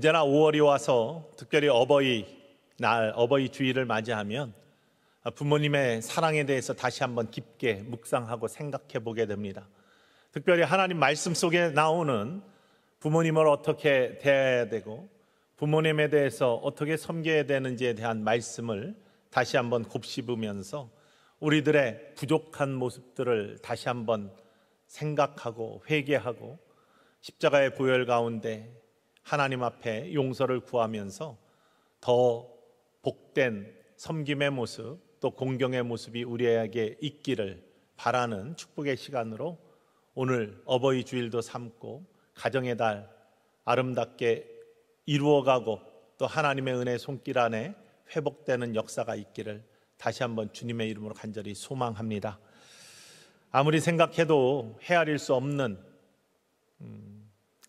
언제나 5월이 와서 특별히 어버이 날, 어버이 주일을 맞이하면 부모님의 사랑에 대해서 다시 한번 깊게 묵상하고 생각해 보게 됩니다. 특별히 하나님 말씀 속에 나오는 부모님을 어떻게 대해야 되고 부모님에 대해서 어떻게 섬겨야 되는지에 대한 말씀을 다시 한번 곱씹으면서 우리들의 부족한 모습들을 다시 한번 생각하고 회개하고 십자가의 보혈 가운데 하나님 앞에 용서를 구하면서 더 복된 섬김의 모습 또 공경의 모습이 우리에게 있기를 바라는 축복의 시간으로 오늘 어버이 주일도 삼고 가정의 달 아름답게 이루어가고 또 하나님의 은혜 손길 안에 회복되는 역사가 있기를 다시 한번 주님의 이름으로 간절히 소망합니다. 아무리 생각해도 헤아릴 수 없는 음,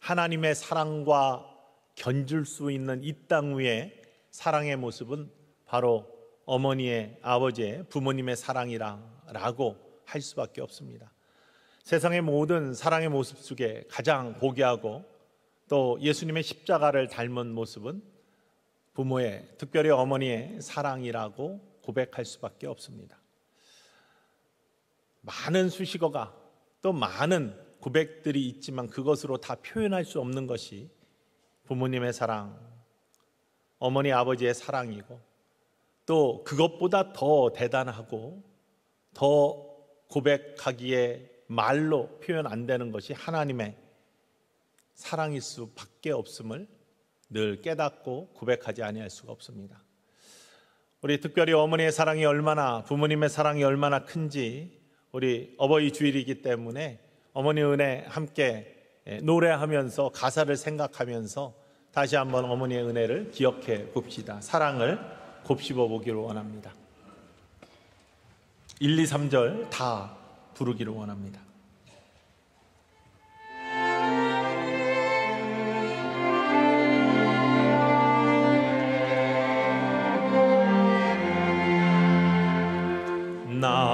하나님의 사랑과 견줄 수 있는 이 땅 위에 사랑의 모습은 바로 어머니의 아버지의 부모님의 사랑이라고할 수밖에 없습니다. 세상의 모든 사랑의 모습 속에 가장 고귀하고 또 예수님의 십자가를 닮은 모습은 부모의 특별히 어머니의 사랑이라고 고백할 수밖에 없습니다. 많은 수식어가 또 많은 고백들이 있지만 그것으로 다 표현할 수 없는 것이 부모님의 사랑, 어머니 아버지의 사랑이고 또 그것보다 더 대단하고 더 고백하기에 말로 표현 안 되는 것이 하나님의 사랑일 수밖에 없음을 늘 깨닫고 고백하지 아니할 수가 없습니다. 우리 특별히 어머니의 사랑이 얼마나 부모님의 사랑이 얼마나 큰지 우리 어버이 주일이기 때문에 어머니 은혜 함께 예, 노래하면서 가사를 생각하면서 다시 한번 어머니의 은혜를 기억해 봅시다. 사랑을 곱씹어 보기로 원합니다. 1, 2, 3절 다 부르기로 원합니다. 나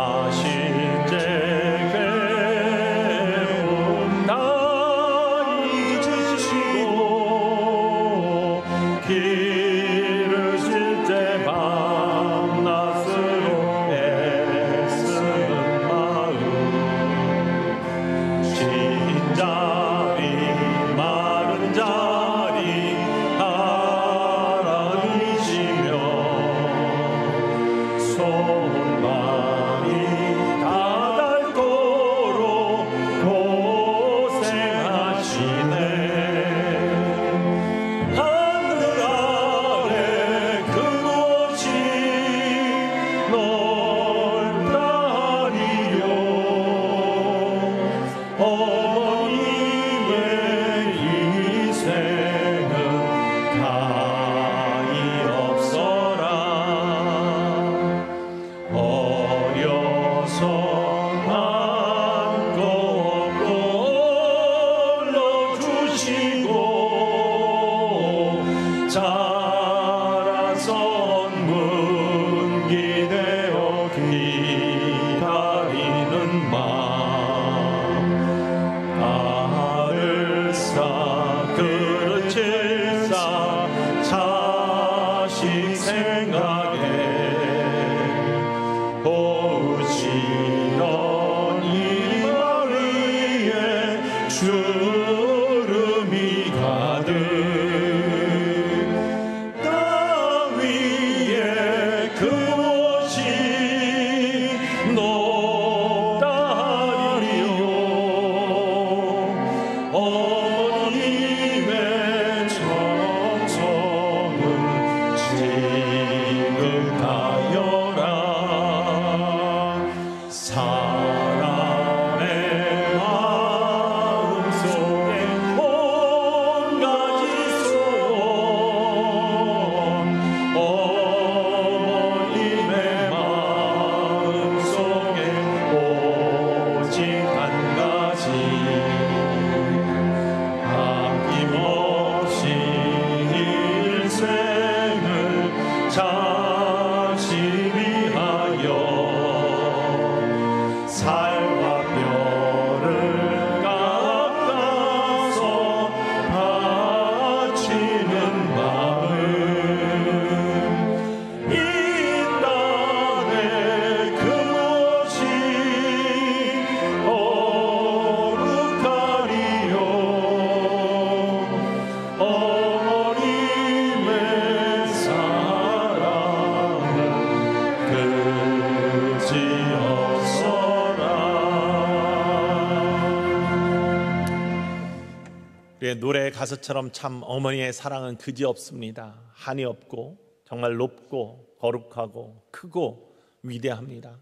아처럼참 어머니의 사랑은 그지 없습니다. 한이 없고 정말 높고 거룩하고 크고 위대합니다.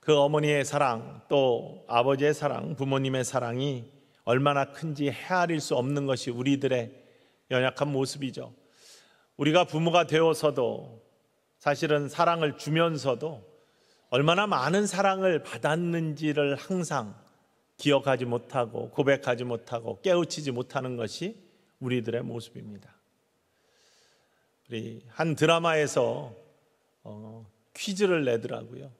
그 어머니의 사랑 또 아버지의 사랑 부모님의 사랑이 얼마나 큰지 헤아릴 수 없는 것이 우리들의 연약한 모습이죠. 우리가 부모가 되어서도 사실은 사랑을 주면서도 얼마나 많은 사랑을 받았는지를 항상 기억하지 못하고 고백하지 못하고 깨우치지 못하는 것이 우리들의 모습입니다. 우리 한 드라마에서 어, 퀴즈를 내더라고요.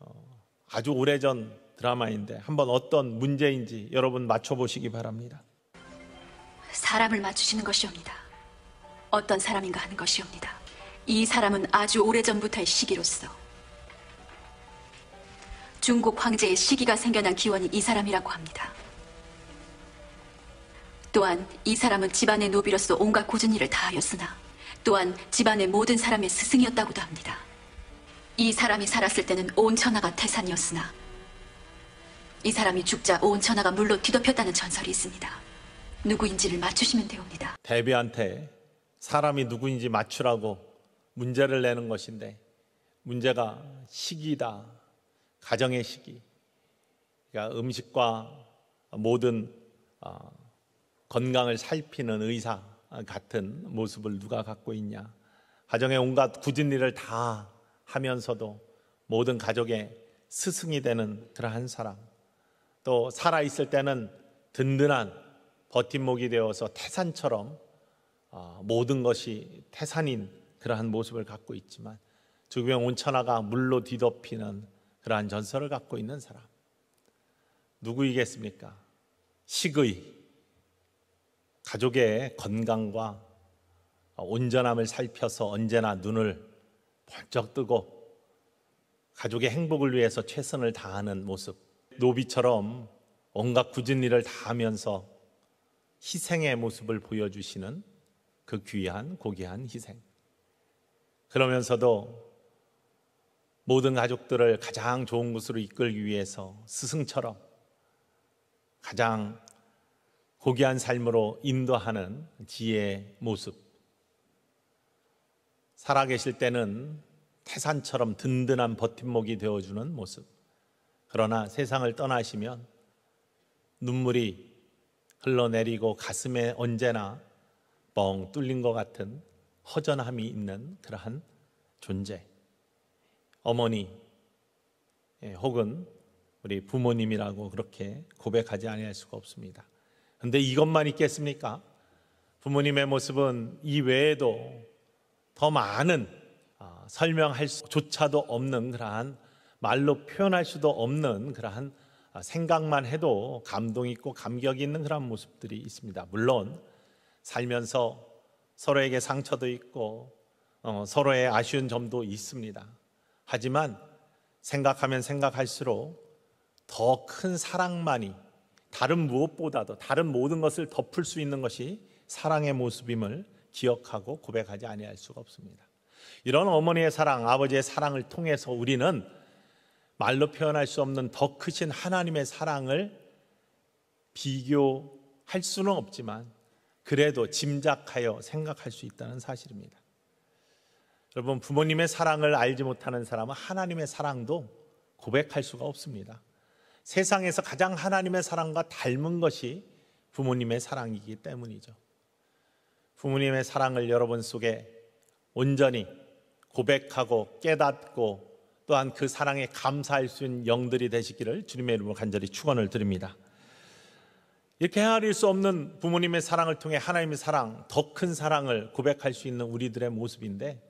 어, 아주 오래전 드라마인데 한번 어떤 문제인지 여러분 맞춰보시기 바랍니다. 사람을 맞추시는 것이옵니다. 어떤 사람인가 하는 것이옵니다. 이 사람은 아주 오래전부터의 시기로서 중국 황제의 시기가 생겨난 기원이 이 사람이라고 합니다. 또한 이 사람은 집안의 노비로서 온갖 고전 일을 다하였으나 또한 집안의 모든 사람의 스승이었다고도 합니다. 이 사람이 살았을 때는 온 천하가 태산이었으나 이 사람이 죽자 온 천하가 물로 뒤덮였다는 전설이 있습니다. 누구인지를 맞추시면 되옵니다. 대비한테 사람이 누구인지 맞추라고 문제를 내는 것인데 문제가 시기다, 가정의 시기, 그러니까 음식과 모든 어, 건강을 살피는 의사 같은 모습을 누가 갖고 있냐? 가정의 온갖 굳은 일을 다 하면서도 모든 가족의 스승이 되는 그러한 사람, 또 살아 있을 때는 든든한 버팀목이 되어서 태산처럼 어, 모든 것이 태산인 그러한 모습을 갖고 있지만 죽으 온천하가 물로 뒤덮이는 그러한 전설을 갖고 있는 사람 누구이겠습니까? 식의 가족의 건강과 온전함을 살펴서 언제나 눈을 번쩍 뜨고 가족의 행복을 위해서 최선을 다하는 모습 노비처럼 온갖 굳은 일을 다하면서 희생의 모습을 보여주시는 그 귀한 고귀한 희생 그러면서도 모든 가족들을 가장 좋은 곳으로 이끌기 위해서 스승처럼 가장 고귀한 삶으로 인도하는 지혜의 모습. 살아계실 때는 태산처럼 든든한 버팀목이 되어주는 모습. 그러나 세상을 떠나시면 눈물이 흘러내리고 가슴에 언제나 뻥 뚫린 것 같은 허전함이 있는 그러한 존재. 어머니 예, 혹은 우리 부모님이라고 그렇게 고백하지 아니할 수가 없습니다. 근데 이것만 있겠습니까? 부모님의 모습은 이 외에도 더 많은 아, 설명할 수조차도 없는 그러한 말로 표현할 수도 없는 그러한 아, 생각만 해도 감동 있고 감격 있는 그런 모습들이 있습니다. 물론 살면서 서로에게 상처도 있고 어, 서로의 아쉬운 점도 있습니다. 하지만 생각하면 생각할수록 더 큰 사랑만이 다른 무엇보다도 다른 모든 것을 덮을 수 있는 것이 사랑의 모습임을 기억하고 고백하지 아니할 수가 없습니다. 이런 어머니의 사랑, 아버지의 사랑을 통해서 우리는 말로 표현할 수 없는 더 크신 하나님의 사랑을 비교할 수는 없지만 그래도 짐작하여 생각할 수 있다는 사실입니다. 여러분 부모님의 사랑을 알지 못하는 사람은 하나님의 사랑도 고백할 수가 없습니다. 세상에서 가장 하나님의 사랑과 닮은 것이 부모님의 사랑이기 때문이죠. 부모님의 사랑을 여러분 속에 온전히 고백하고 깨닫고 또한 그 사랑에 감사할 수 있는 영들이 되시기를 주님의 이름으로 간절히 축원을 드립니다. 이렇게 헤아릴 수 없는 부모님의 사랑을 통해 하나님의 사랑, 더 큰 사랑을 고백할 수 있는 우리들의 모습인데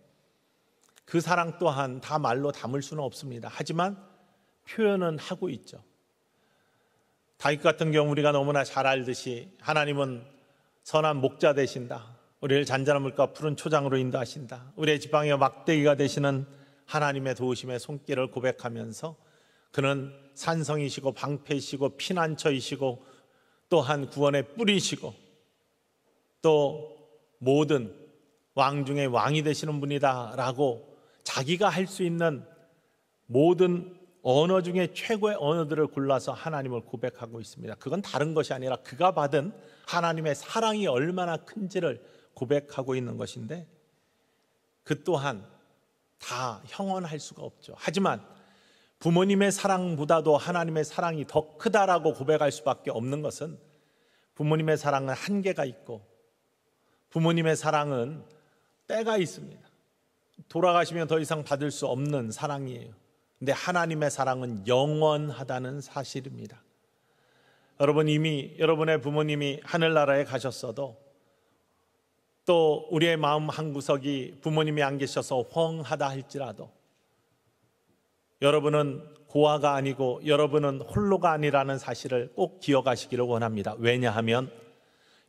그 사랑 또한 다 말로 담을 수는 없습니다. 하지만 표현은 하고 있죠. 다윗 같은 경우 우리가 너무나 잘 알듯이 하나님은 선한 목자 되신다. 우리를 잔잔한 물과 푸른 초장으로 인도하신다. 우리의 지방이 막대기가 되시는 하나님의 도우심의 손길을 고백하면서 그는 산성이시고 방패시고 피난처이시고 또한 구원의 뿌리시고 또 모든 왕 중에 왕이 되시는 분이다라고 자기가 할 수 있는 모든 언어 중에 최고의 언어들을 골라서 하나님을 고백하고 있습니다. 그건 다른 것이 아니라 그가 받은 하나님의 사랑이 얼마나 큰지를 고백하고 있는 것인데 그 또한 다 형언할 수가 없죠. 하지만 부모님의 사랑보다도 하나님의 사랑이 더 크다라고 고백할 수밖에 없는 것은 부모님의 사랑은 한계가 있고 부모님의 사랑은 때가 있습니다. 돌아가시면 더 이상 받을 수 없는 사랑이에요. 근데 하나님의 사랑은 영원하다는 사실입니다. 여러분 이미 여러분의 부모님이 하늘나라에 가셨어도 또 우리의 마음 한 구석이 부모님이 안 계셔서 헝하다 할지라도 여러분은 고아가 아니고 여러분은 홀로가 아니라는 사실을 꼭 기억하시기를 원합니다. 왜냐하면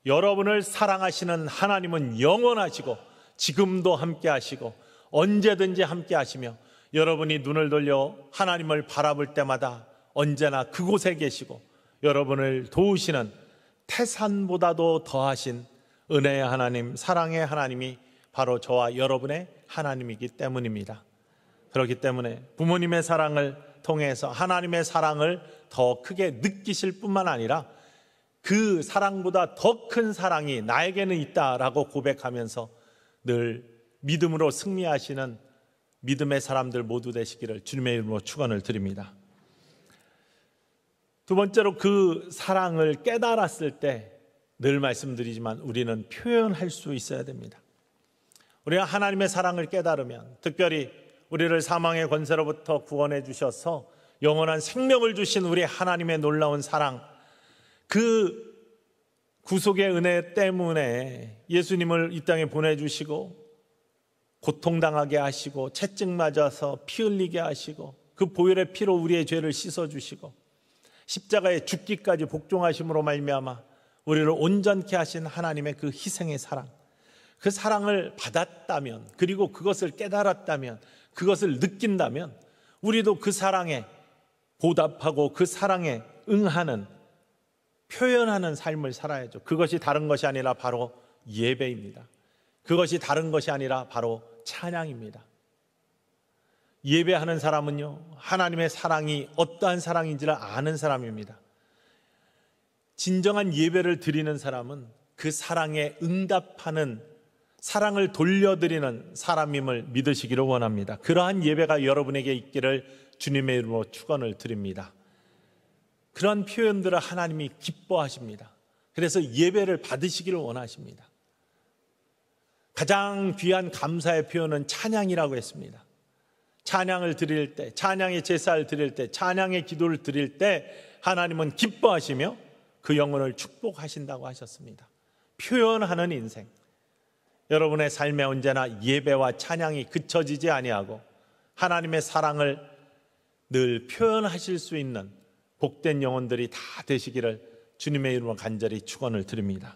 여러분을 사랑하시는 하나님은 영원하시고 지금도 함께 하시고 언제든지 함께 하시며 여러분이 눈을 돌려 하나님을 바라볼 때마다 언제나 그곳에 계시고 여러분을 도우시는 태산보다도 더하신 은혜의 하나님, 사랑의 하나님이 바로 저와 여러분의 하나님이기 때문입니다. 그렇기 때문에 부모님의 사랑을 통해서 하나님의 사랑을 더 크게 느끼실 뿐만 아니라 그 사랑보다 더 큰 사랑이 나에게는 있다라고 고백하면서 늘 믿음으로 승리하시는 믿음의 사람들 모두 되시기를 주님의 이름으로 축원을 드립니다. 두 번째로 그 사랑을 깨달았을 때 늘 말씀드리지만 우리는 표현할 수 있어야 됩니다. 우리가 하나님의 사랑을 깨달으면 특별히 우리를 사망의 권세로부터 구원해 주셔서 영원한 생명을 주신 우리 하나님의 놀라운 사랑 그 구속의 은혜 때문에 예수님을 이 땅에 보내주시고 고통당하게 하시고 채찍 맞아서 피 흘리게 하시고 그 보혈의 피로 우리의 죄를 씻어 주시고 십자가에 죽기까지 복종하심으로 말미암아 우리를 온전케 하신 하나님의 그 희생의 사랑 그 사랑을 받았다면 그리고 그것을 깨달았다면 그것을 느낀다면 우리도 그 사랑에 보답하고 그 사랑에 응하는 표현하는 삶을 살아야죠. 그것이 다른 것이 아니라 바로 예배입니다. 그것이 다른 것이 아니라 바로 찬양입니다. 예배하는 사람은요, 하나님의 사랑이 어떠한 사랑인지를 아는 사람입니다. 진정한 예배를 드리는 사람은 그 사랑에 응답하는 사랑을 돌려드리는 사람임을 믿으시기를 원합니다. 그러한 예배가 여러분에게 있기를 주님의 이름으로 축원을 드립니다. 그러 표현들을 하나님이 기뻐하십니다. 그래서 예배를 받으시기를 원하십니다. 가장 귀한 감사의 표현은 찬양이라고 했습니다. 찬양을 드릴 때, 찬양의 제사를 드릴 때, 찬양의 기도를 드릴 때 하나님은 기뻐하시며 그 영혼을 축복하신다고 하셨습니다. 표현하는 인생. 여러분의 삶에 언제나 예배와 찬양이 그쳐지지 아니하고 하나님의 사랑을 늘 표현하실 수 있는 복된 영혼들이 다 되시기를 주님의 이름으로 간절히 축원을 드립니다.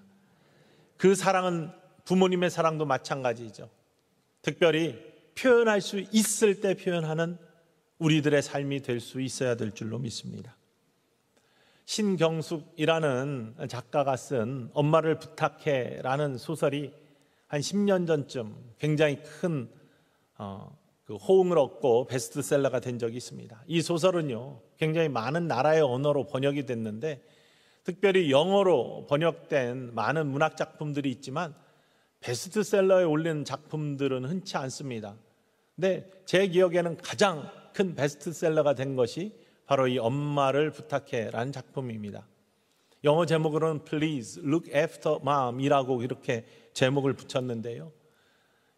그 사랑은 부모님의 사랑도 마찬가지죠. 특별히 표현할 수 있을 때 표현하는 우리들의 삶이 될 수 있어야 될 줄로 믿습니다. 신경숙이라는 작가가 쓴 엄마를 부탁해라는 소설이 한 10년 전쯤 굉장히 큰 어, 그 호응을 얻고 베스트셀러가 된 적이 있습니다. 이 소설은요, 굉장히 많은 나라의 언어로 번역이 됐는데, 특별히 영어로 번역된 많은 문학 작품들이 있지만, 베스트셀러에 올린 작품들은 흔치 않습니다. 근데 제 기억에는 가장 큰 베스트셀러가 된 것이 바로 이 엄마를 부탁해라는 작품입니다. 영어 제목으로는 Please Look After Mom이라고 이렇게 제목을 붙였는데요.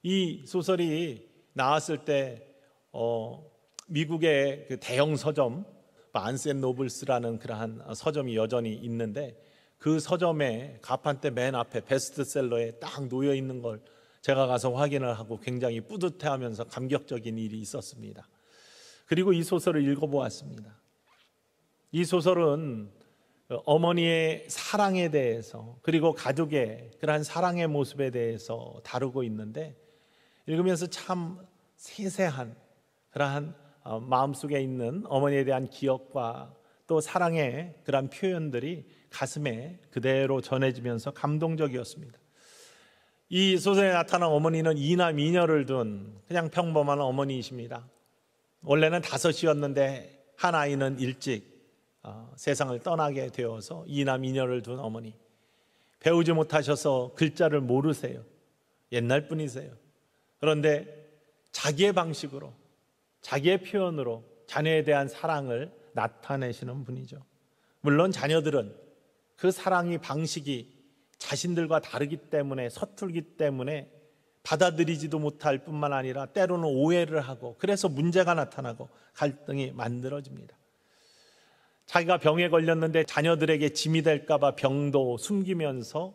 이 소설이 나왔을 때 어, 미국의 그 대형 서점 안센 노블스라는 그러한 서점이 여전히 있는데 그 서점에 가판대 맨 앞에 베스트셀러에 딱 놓여 있는 걸 제가 가서 확인을 하고 굉장히 뿌듯해하면서 감격적인 일이 있었습니다. 그리고 이 소설을 읽어보았습니다. 이 소설은 어, 어머니의 사랑에 대해서 그리고 가족의 그러한 사랑의 모습에 대해서 다루고 있는데 읽으면서 참 세세한 그러한 어, 마음속에 있는 어머니에 대한 기억과 또 사랑의 그러한 표현들이 가슴에 그대로 전해지면서 감동적이었습니다. 이 소설에 나타난 어머니는 이남 이녀를 둔 그냥 평범한 어머니이십니다. 원래는 다섯이었는데 한 아이는 일찍 어, 세상을 떠나게 되어서 이남 이녀를 둔 어머니. 배우지 못하셔서 글자를 모르세요. 옛날 분이세요. 그런데 자기의 방식으로, 자기의 표현으로 자녀에 대한 사랑을 나타내시는 분이죠. 물론 자녀들은 그 사랑의 방식이 자신들과 다르기 때문에 서툴기 때문에 받아들이지도 못할 뿐만 아니라 때로는 오해를 하고 그래서 문제가 나타나고 갈등이 만들어집니다. 자기가 병에 걸렸는데 자녀들에게 짐이 될까봐 병도 숨기면서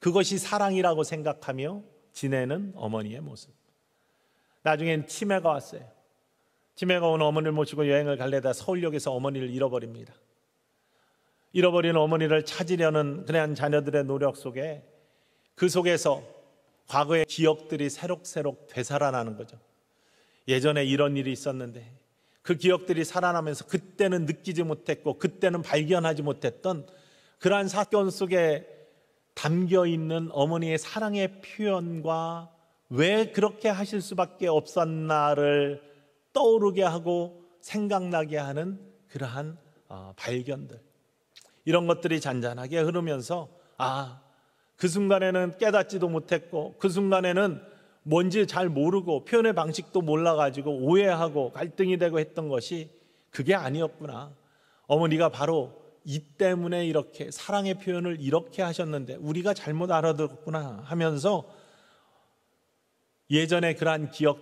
그것이 사랑이라고 생각하며 지내는 어머니의 모습. 나중엔 치매가 왔어요. 치매가 온 어머니를 모시고 여행을 갈래다 서울역에서 어머니를 잃어버립니다. 잃어버린 어머니를 찾으려는 그냥 자녀들의 노력 속에 그 속에서 과거의 기억들이 새록새록 되살아나는 거죠. 예전에 이런 일이 있었는데 그 기억들이 살아나면서 그때는 느끼지 못했고 그때는 발견하지 못했던 그러한 사건 속에 담겨 있는 어머니의 사랑의 표현과 왜 그렇게 하실 수밖에 없었나를 떠오르게 하고 생각나게 하는 그러한 어, 발견들. 이런 것들이 잔잔하게 흐르면서 아, 그 순간에는 깨닫지도 못했고 그 순간에는 뭔지 잘 모르고 표현의 방식도 몰라가지고 오해하고 갈등이 되고 했던 것이 그게 아니었구나. 어머니가 바로 이 때문에 이렇게 사랑의 표현을 이렇게 하셨는데 우리가 잘못 알아들었구나 하면서 예전에 그러한 기억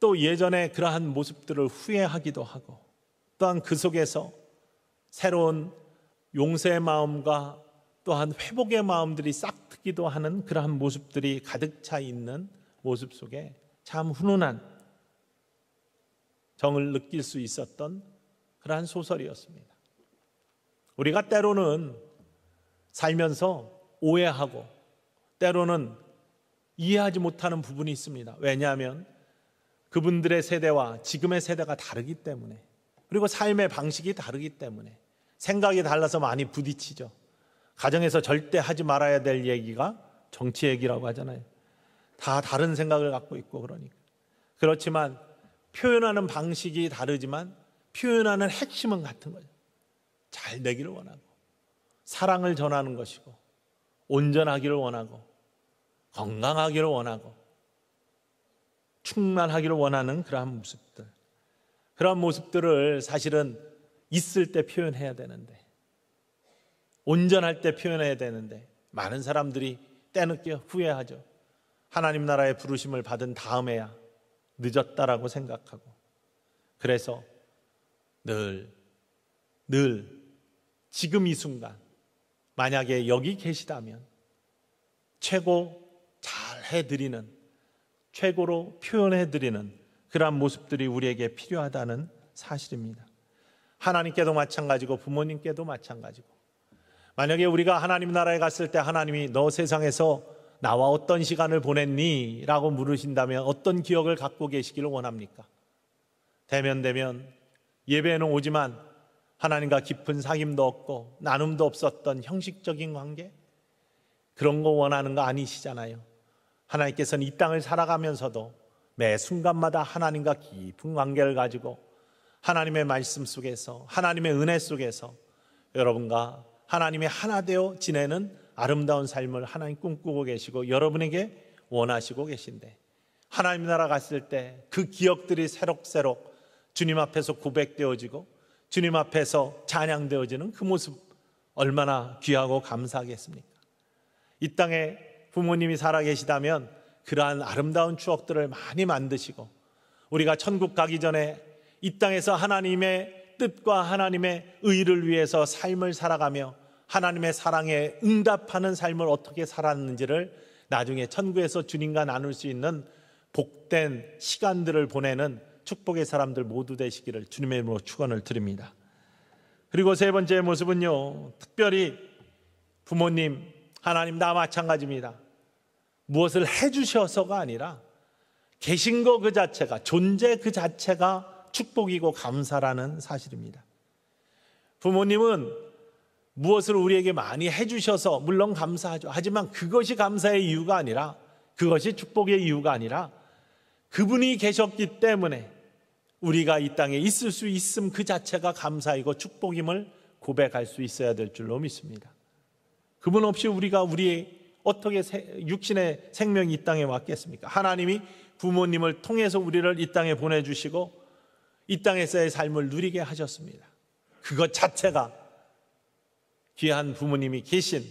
또 예전에 그러한 모습들을 후회하기도 하고 또한 그 속에서 새로운 용서의 마음과 또한 회복의 마음들이 싹트기도 하는 그러한 모습들이 가득 차 있는 모습 속에 참 훈훈한 정을 느낄 수 있었던 그러한 소설이었습니다. 우리가 때로는 살면서 오해하고 때로는 이해하지 못하는 부분이 있습니다. 왜냐하면 그분들의 세대와 지금의 세대가 다르기 때문에 그리고 삶의 방식이 다르기 때문에 생각이 달라서 많이 부딪히죠. 가정에서 절대 하지 말아야 될 얘기가 정치 얘기라고 하잖아요. 다 다른 생각을 갖고 있고 그러니까. 그렇지만 표현하는 방식이 다르지만 표현하는 핵심은 같은 거죠. 잘 되기를 원하고 사랑을 전하는 것이고 온전하기를 원하고 건강하기를 원하고 충만하기를 원하는 그러한 모습들. 그러한 모습들을 사실은 있을 때 표현해야 되는데, 온전할 때 표현해야 되는데, 많은 사람들이 때늦게 후회하죠. 하나님 나라의 부르심을 받은 다음에야 늦었다라고 생각하고, 그래서 늘, 늘, 지금 이 순간, 만약에 여기 계시다면, 최고 잘 해드리는, 최고로 표현해드리는 그러한 모습들이 우리에게 필요하다는 사실입니다. 하나님께도 마찬가지고 부모님께도 마찬가지고 만약에 우리가 하나님 나라에 갔을 때 하나님이 너 세상에서 나와 어떤 시간을 보냈니? 라고 물으신다면 어떤 기억을 갖고 계시기를 원합니까? 대면 대면 예배는 오지만 하나님과 깊은 사귐도 없고 나눔도 없었던 형식적인 관계 그런 거 원하는 거 아니시잖아요. 하나님께서는 이 땅을 살아가면서도 매 순간마다 하나님과 깊은 관계를 가지고 하나님의 말씀 속에서 하나님의 은혜 속에서 여러분과 하나님의 하나 되어 지내는 아름다운 삶을 하나님 꿈꾸고 계시고 여러분에게 원하시고 계신데 하나님 나라 갔을 때 그 기억들이 새록새록 주님 앞에서 고백되어지고 주님 앞에서 찬양되어지는 그 모습 얼마나 귀하고 감사하겠습니까? 이 땅에 부모님이 살아 계시다면 그러한 아름다운 추억들을 많이 만드시고 우리가 천국 가기 전에 이 땅에서 하나님의 뜻과 하나님의 의를 위해서 삶을 살아가며 하나님의 사랑에 응답하는 삶을 어떻게 살았는지를 나중에 천국에서 주님과 나눌 수 있는 복된 시간들을 보내는 축복의 사람들 모두 되시기를 주님의 이름으로 축원을 드립니다. 그리고 세 번째 모습은요. 특별히 부모님, 하나님 나 마찬가지입니다. 무엇을 해 주셔서가 아니라 계신 거 그 자체가 존재 그 자체가 축복이고 감사라는 사실입니다. 부모님은 무엇을 우리에게 많이 해주셔서 물론 감사하죠. 하지만 그것이 감사의 이유가 아니라 그것이 축복의 이유가 아니라 그분이 계셨기 때문에 우리가 이 땅에 있을 수 있음 그 자체가 감사이고 축복임을 고백할 수 있어야 될 줄로 믿습니다. 그분 없이 우리가 우리의 어떻게 육신의 생명이 이 땅에 왔겠습니까? 하나님이 부모님을 통해서 우리를 이 땅에 보내주시고 이 땅에서의 삶을 누리게 하셨습니다. 그것 자체가 귀한 부모님이 계신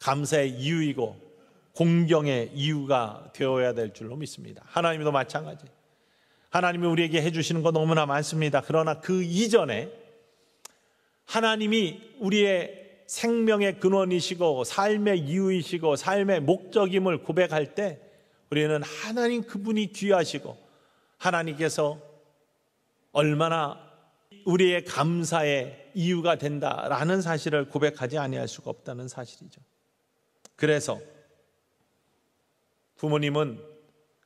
감사의 이유이고 공경의 이유가 되어야 될 줄로 믿습니다. 하나님도 마찬가지. 하나님이 우리에게 해주시는 거 너무나 많습니다. 그러나 그 이전에 하나님이 우리의 생명의 근원이시고 삶의 이유이시고 삶의 목적임을 고백할 때 우리는 하나님 그분이 귀하시고 하나님께서 얼마나 우리의 감사의 이유가 된다라는 사실을 고백하지 아니할 수가 없다는 사실이죠. 그래서 부모님은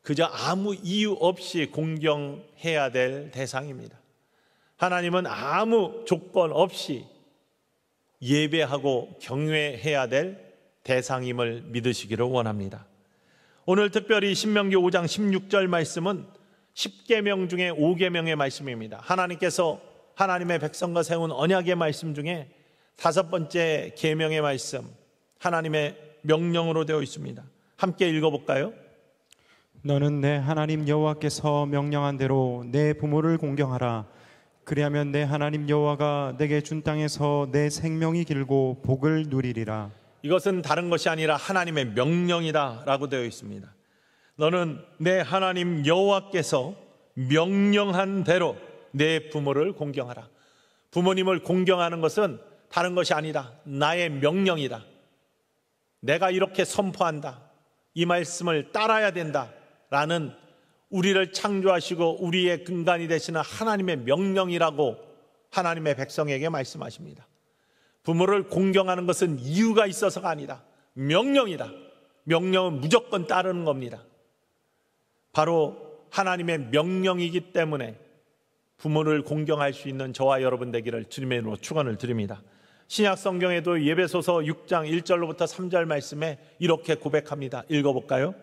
그저 아무 이유 없이 공경해야 될 대상입니다. 하나님은 아무 조건 없이 예배하고 경외해야 될 대상임을 믿으시기를 원합니다. 오늘 특별히 신명기 5장 16절 말씀은 10계명 중에 5계명의 말씀입니다. 하나님께서 하나님의 백성과 세운 언약의 말씀 중에 다섯 번째 계명의 말씀 하나님의 명령으로 되어 있습니다. 함께 읽어 볼까요? 너는 내 하나님 여호와께서 명령한 대로 내 부모를 공경하라. 그리하면 내 하나님 여호와가 내게 준 땅에서 내 생명이 길고 복을 누리리라. 이것은 다른 것이 아니라 하나님의 명령이다라고 되어 있습니다. 너는 내 하나님 여호와께서 명령한 대로 내 부모를 공경하라. 부모님을 공경하는 것은 다른 것이 아니다. 나의 명령이다. 내가 이렇게 선포한다. 이 말씀을 따라야 된다. 라는 우리를 창조하시고 우리의 근간이 되시는 하나님의 명령이라고 하나님의 백성에게 말씀하십니다. 부모를 공경하는 것은 이유가 있어서가 아니다. 명령이다. 명령은 무조건 따르는 겁니다. 바로 하나님의 명령이기 때문에 부모를 공경할 수 있는 저와 여러분 되기를 주님의 이름으로 축원을 드립니다. 신약 성경에도 예배소서 6장 1절로부터 3절 말씀에 이렇게 고백합니다. 읽어 볼까요?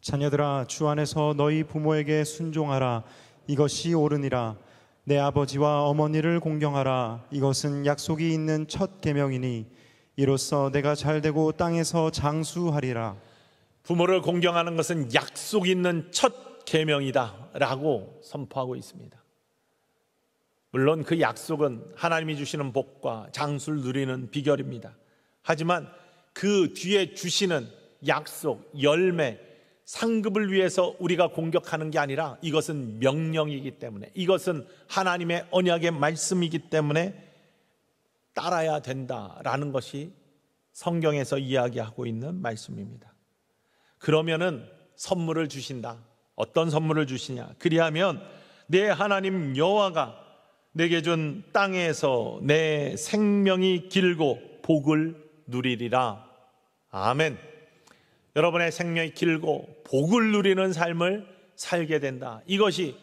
자녀들아 주 안에서 너희 부모에게 순종하라 이것이 옳으니라 내 아버지와 어머니를 공경하라 이것은 약속이 있는 첫 계명이니 이로써 내가 잘되고 땅에서 장수하리라 부모를 공경하는 것은 약속 있는 첫 계명이다라고 선포하고 있습니다. 물론 그 약속은 하나님이 주시는 복과 장수를 누리는 비결입니다. 하지만 그 뒤에 주시는 약속, 열매, 상급을 위해서 우리가 공격하는 게 아니라 이것은 명령이기 때문에 이것은 하나님의 언약의 말씀이기 때문에 따라야 된다라는 것이 성경에서 이야기하고 있는 말씀입니다. 그러면은 선물을 주신다. 어떤 선물을 주시냐? 그리하면 내 하나님 여호와가 내게 준 땅에서 내 생명이 길고 복을 누리리라. 아멘. 여러분의 생명이 길고 복을 누리는 삶을 살게 된다. 이것이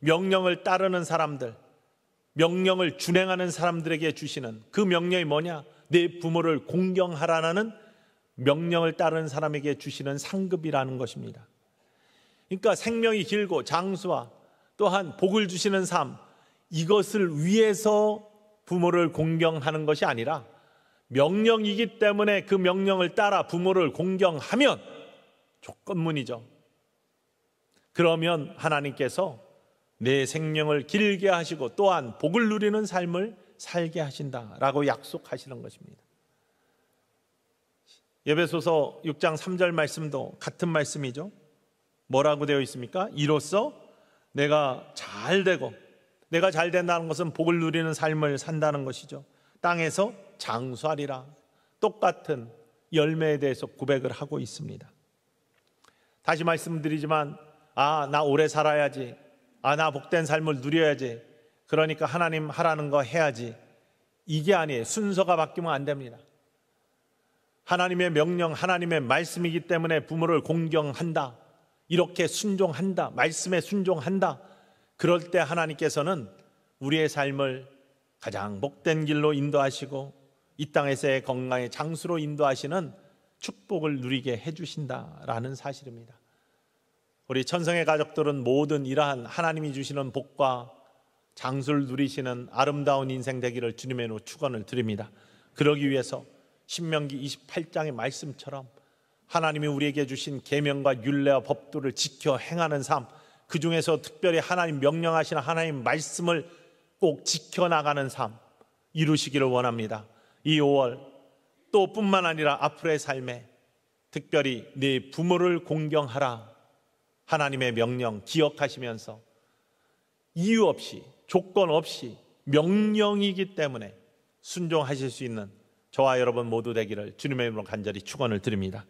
명령을 따르는 사람들, 명령을 준행하는 사람들에게 주시는 그 명령이 뭐냐? 내 부모를 공경하라는 명령을 따르는 사람에게 주시는 상급이라는 것입니다. 그러니까 생명이 길고 장수와 또한 복을 주시는 삶, 이것을 위해서 부모를 공경하는 것이 아니라 명령이기 때문에 그 명령을 따라 부모를 공경하면 조건문이죠. 그러면 하나님께서 내 생명을 길게 하시고 또한 복을 누리는 삶을 살게 하신다라고 약속하시는 것입니다. 예배소서 6장 3절 말씀도 같은 말씀이죠. 뭐라고 되어 있습니까? 이로써 내가 잘 되고 내가 잘 된다는 것은 복을 누리는 삶을 산다는 것이죠. 땅에서 장수하리라. 똑같은 열매에 대해서 고백을 하고 있습니다. 다시 말씀드리지만 아, 나 오래 살아야지. 아, 나 복된 삶을 누려야지. 그러니까 하나님 하라는 거 해야지. 이게 아니에요. 순서가 바뀌면 안 됩니다. 하나님의 명령, 하나님의 말씀이기 때문에 부모를 공경한다. 이렇게 순종한다. 말씀에 순종한다. 그럴 때 하나님께서는 우리의 삶을 가장 복된 길로 인도하시고 이 땅에서의 건강의 장수로 인도하시는 축복을 누리게 해주신다라는 사실입니다. 우리 천성의 가족들은 모든 이러한 하나님이 주시는 복과 장수를 누리시는 아름다운 인생 되기를 주님의 축원을 드립니다. 그러기 위해서 신명기 28장의 말씀처럼 하나님이 우리에게 주신 계명과 윤례와 법도를 지켜 행하는 삶, 그 중에서 특별히 하나님 명령하시는 하나님 말씀을 꼭 지켜 나가는 삶 이루시기를 원합니다. 이 5월 또 뿐만 아니라 앞으로의 삶에 특별히 네 부모를 공경하라 하나님의 명령 기억하시면서 이유 없이 조건 없이 명령이기 때문에 순종하실 수 있는 저와 여러분 모두 되기를 주님의 이름으로 간절히 축원을 드립니다.